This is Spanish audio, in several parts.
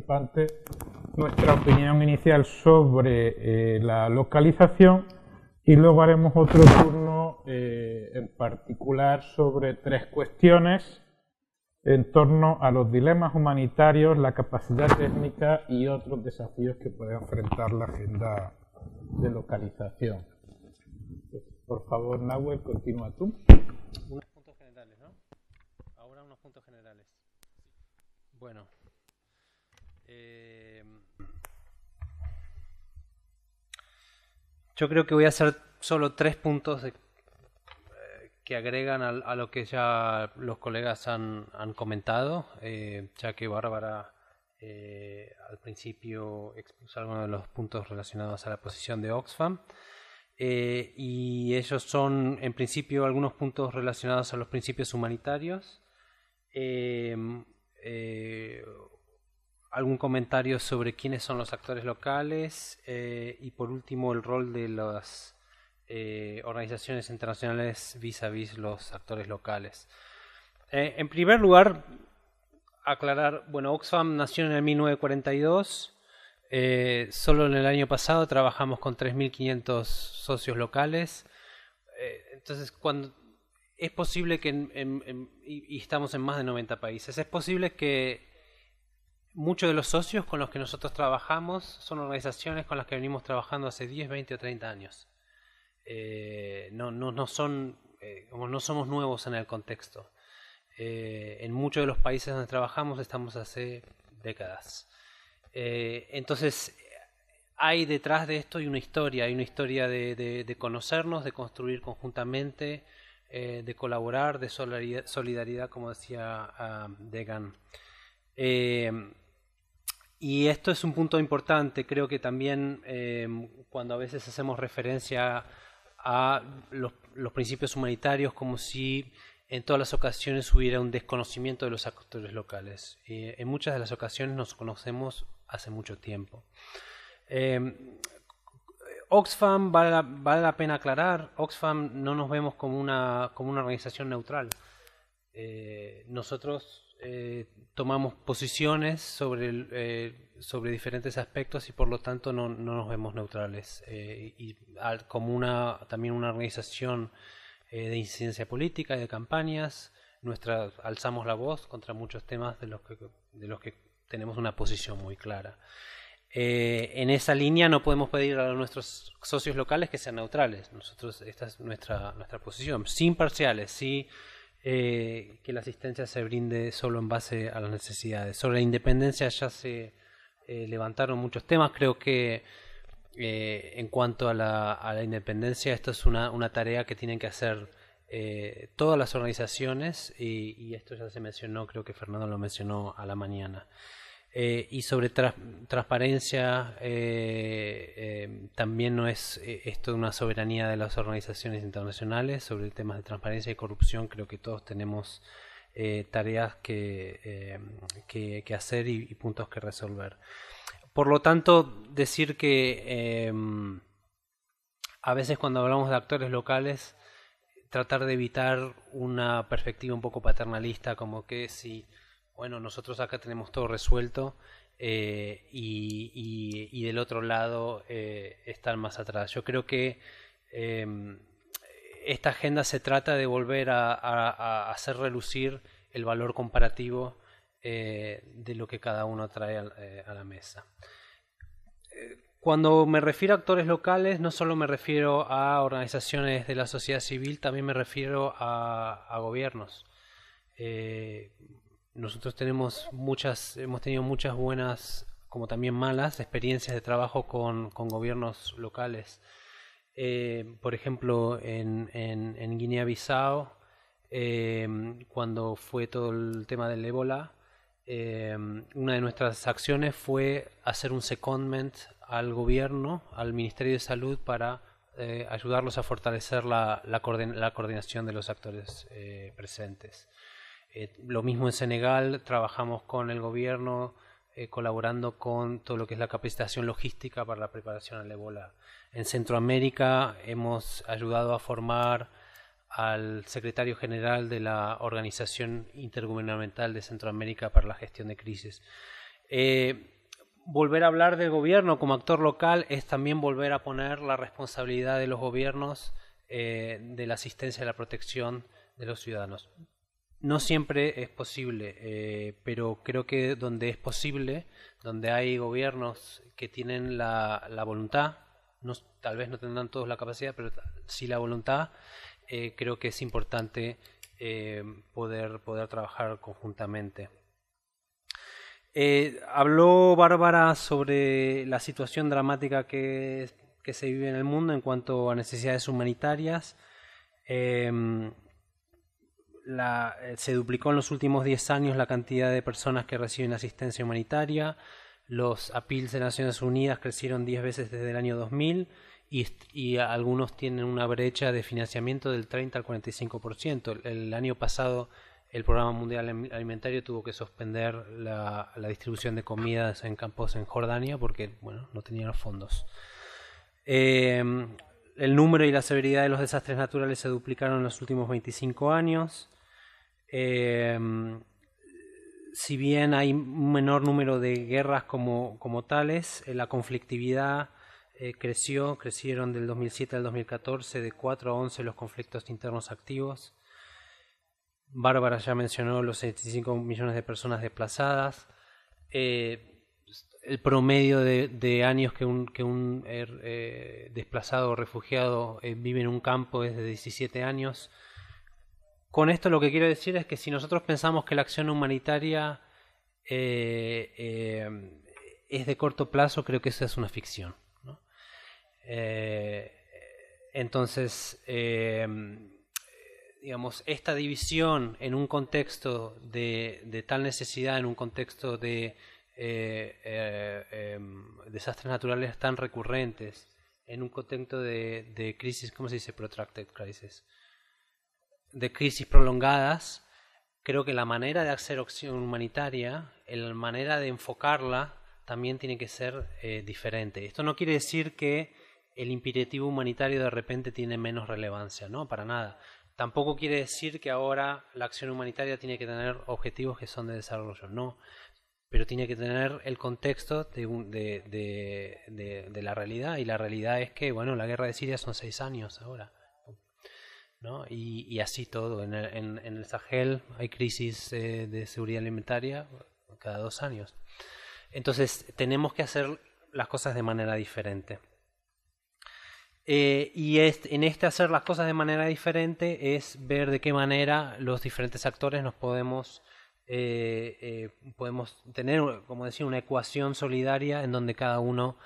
participantes nuestra opinión inicial sobre eh, la localización y luego haremos otro turno eh, en particular sobre tres cuestiones en torno a los dilemas humanitarios, la capacidad técnica y otros desafíos que puede enfrentar la agenda de localización. Pues, por favor, Nahuel, continúa tú. Unos puntos generales, ¿no? Ahora unos puntos generales. Bueno, eh, yo creo que voy a hacer solo tres puntos eh, que agregan a, lo que ya los colegas han, comentado, eh, ya que Bárbara al principio expuso algunos de los puntos relacionados a la posición de Oxfam. y ellos son en principio algunos puntos relacionados a los principios humanitarios, algún comentario sobre quiénes son los actores locales eh, y por último el rol de las eh, organizaciones internacionales vis a vis los actores locales. Eh, en primer lugar, aclarar, bueno, Oxfam nació en el 1942, solo en el año pasado trabajamos con 3.500 socios locales, entonces cuando es posible que y estamos en más de 90 países, es posible que Muchos de los socios con los que nosotros trabajamos son organizaciones con las que venimos trabajando hace 10, 20 o 30 años. Eh, no, no, son, eh, como no somos nuevos en el contexto. Eh, en muchos de los países donde trabajamos estamos hace décadas. entonces, hay detrás de esto una historia, hay una historia de, conocernos, de construir conjuntamente, de colaborar, de solidaridad, como decía ah, Degan. Y esto es un punto importante, creo que también eh, cuando a veces hacemos referencia a los, principios humanitarios como si en todas las ocasiones hubiera un desconocimiento de los actores locales. en muchas de las ocasiones nos conocemos hace mucho tiempo. Eh, Oxfam, vale la, vale la, pena aclarar, Oxfam no nos vemos como una, como una organización neutral. Eh, nosotros eh, tomamos posiciones sobre, el, eh, sobre diferentes aspectos y por lo tanto no, no nos vemos neutrales. Eh, y como una, también una organización de incidencia política y de campañas, nuestra, alzamos la voz contra muchos temas de los que, de los que tenemos una posición muy clara. en esa línea no podemos pedir a nuestros socios locales que sean neutrales. Nosotros, esta es nuestra, nuestra posición. Sin parciales, sí. Eh, que la asistencia se brinde solo en base a las necesidades. Sobre la independencia ya se eh, levantaron muchos temas. Creo que eh, en cuanto a la, a la, independencia, esto es una, una tarea que tienen que hacer eh, todas las organizaciones y esto ya se mencionó, creo que Fernando lo mencionó a la mañana. Eh, y sobre transparencia, eh, eh, también no es esto de una soberanía de las organizaciones internacionales sobre temas de transparencia y corrupción. Creo que todos tenemos tareas que, que, hacer y, puntos que resolver. Por lo tanto, decir que a veces cuando hablamos de actores locales, tratar de evitar una perspectiva un poco paternalista, como que si bueno, nosotros acá tenemos todo resuelto eh, y, del otro lado eh, están más atrás. Yo creo que em, esta agenda se trata de volver a, hacer relucir el valor comparativo eh, de lo que cada uno trae a, la mesa. Cuando me refiero a actores locales, no solo me refiero a organizaciones de la sociedad civil, también me refiero a, gobiernos. Nosotros tenemos muchas, hemos tenido muchas buenas, como también malas, experiencias de trabajo con, con gobiernos locales. Eh, por ejemplo, en, Guinea-Bissau, em, cuando fue todo el tema del ébola, em, una de nuestras acciones fue hacer un secondment al gobierno, al Ministerio de Salud, para eh, ayudarlos a fortalecer la, la, coordinación de los actores eh, presentes. Eh, lo mismo en Senegal, trabajamos con el gobierno, eh, colaborando con todo lo que es la capacitación logística para la preparación al ébola. En Centroamérica hemos ayudado a formar al secretario general de la Organización Intergubernamental de Centroamérica para la Gestión de Crisis. Eh, volver a hablar del gobierno como actor local es también volver a poner la responsabilidad de los gobiernos de la asistencia y la protección de los ciudadanos no siempre es posible, eh, pero creo que donde es posible, donde hay gobiernos que tienen la, voluntad, tal vez no tendrán todos la capacidad, pero sí la voluntad, eh, creo que es importante eh, poder, poder trabajar conjuntamente. habló Bárbara sobre la situación dramática que, se vive en el mundo en cuanto a necesidades humanitarias. Em, la, eh, se duplicó en los últimos 10 años la cantidad de personas que reciben asistencia humanitaria, los APILS de Naciones Unidas crecieron 10 veces desde el año 2000 y, algunos tienen una brecha de financiamiento del 30 al 45%. El, año pasado el Programa Mundial Alimentario tuvo que suspender la, distribución de comidas en campos en Jordania porque no tenían los fondos. Em, el número y la severidad de los desastres naturales se duplicaron en los últimos 25 años. Em, si bien hay un menor número de guerras como, como tales, eh, la conflictividad eh, creció, crecieron del 2007 al 2014 de 4 a 11 los conflictos internos activos. Bárbara ya mencionó los 65 millones de personas desplazadas. Eh, el promedio de, años que un, que un desplazado o refugiado vive en un campo es de 17 años. Con esto lo que quiero decir es que si nosotros pensamos que la acción humanitaria eh, eh, es de corto plazo, creo que esa es una ficción. Eh, entonces, digamos, esta división en un contexto de, tal necesidad, en un contexto de em, desastres naturales tan recurrentes, en un contexto de, de crisis, ¿cómo se dice? Protracted crisis de crisis prolongadas, creo que la manera de hacer acción humanitaria, la manera de enfocarla, también tiene que ser eh, diferente. Esto no quiere decir que el imperativo humanitario de repente tiene menos relevancia, no, para nada. Tampoco quiere decir que ahora la acción humanitaria tiene que tener objetivos que son de desarrollo, no. Pero tiene que tener el contexto de, de, de la realidad, y la realidad es que, bueno, la guerra de Siria son seis años ahora. Y, así todo. En el, Sahel hay crisis eh, de seguridad alimentaria cada dos años. Entonces tenemos que hacer las cosas de manera diferente. Eh, y en este hacer las cosas de manera diferente es ver de qué manera los diferentes actores nos podemos, eh, podemos tener, como decir, una ecuación solidaria en donde cada uno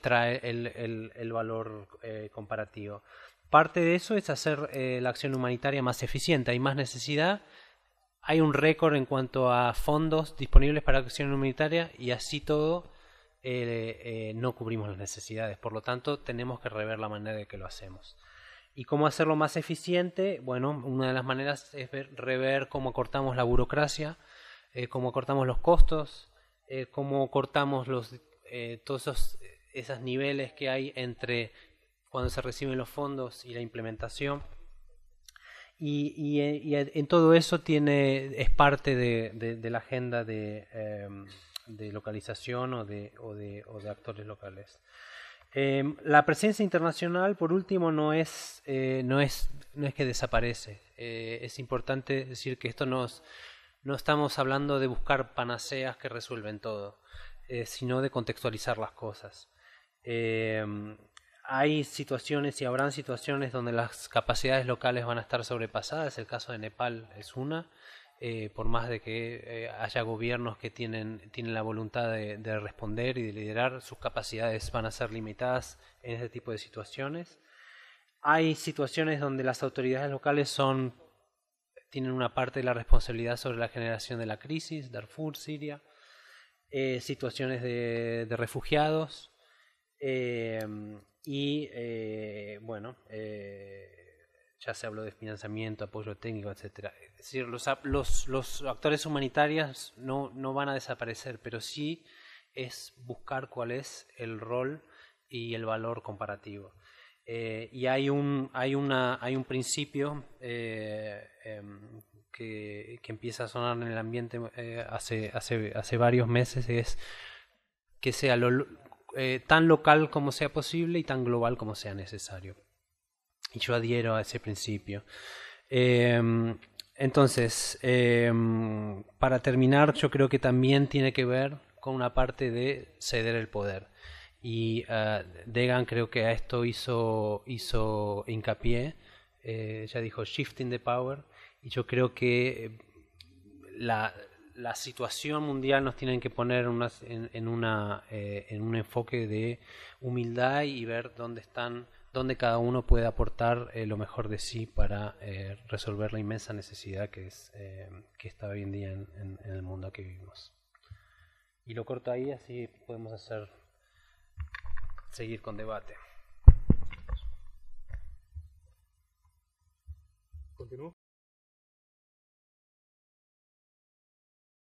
trae el, el valor comparativo. Parte de eso es hacer eh, la acción humanitaria más eficiente. Hay más necesidad, hay un récord en cuanto a fondos disponibles para acción humanitaria y así todo eh, eh, no cubrimos las necesidades. Por lo tanto, tenemos que rever la manera de que lo hacemos. ¿Y cómo hacerlo más eficiente? Bueno, una de las maneras es rever cómo cortamos la burocracia, cómo cortamos los costos, cómo cortamos los, todos esos niveles que hay entre cuando se reciben los fondos y la implementación. Y, y, en todo eso tiene, es parte de, de, la agenda de, em, de localización o, o, o de, actores locales. Em, la presencia internacional, por último, no es, eh, no es, no es que desaparece. Eh, es importante decir que esto no estamos hablando de buscar panaceas que resuelven todo, eh, sino de contextualizar las cosas. Eh, hay situaciones y habrán situaciones donde las capacidades locales van a estar sobrepasadas. El caso de Nepal es una, eh, por más de que eh, haya gobiernos que tienen, tienen la voluntad de, responder y de liderar, sus capacidades van a ser limitadas en este tipo de situaciones. Hay situaciones donde las autoridades locales son, tienen una parte de la responsabilidad sobre la generación de la crisis, Darfur, Siria, eh, situaciones de, de refugiados. Y eh, bueno, eh, ya se habló de financiamiento, apoyo técnico, etcétera Es decir, los, los, actores humanitarios no, no van a desaparecer, pero sí es buscar cuál es el rol y el valor comparativo. Eh, y hay un, hay una, hay un principio em, que, empieza a sonar en el ambiente hace, hace, hace varios meses, es que sea lo, eh, tan local como sea posible y tan global como sea necesario. Y yo adhiero a ese principio. Em, entonces, em, para terminar, yo creo que también tiene que ver con una parte de ceder el poder. Y eh, Degan creo que a esto hizo, hizo hincapié, eh, ya dijo shifting the power, y yo creo que eh, la, la situación mundial nos tienen que poner en, eh, en, un enfoque de humildad y ver dónde están, dónde cada uno puede aportar eh, lo mejor de sí para eh, resolver la inmensa necesidad que, es, que está hoy en día en, el mundo que vivimos. Y lo corto ahí, así podemos hacer, seguir con debate. ¿Continúo?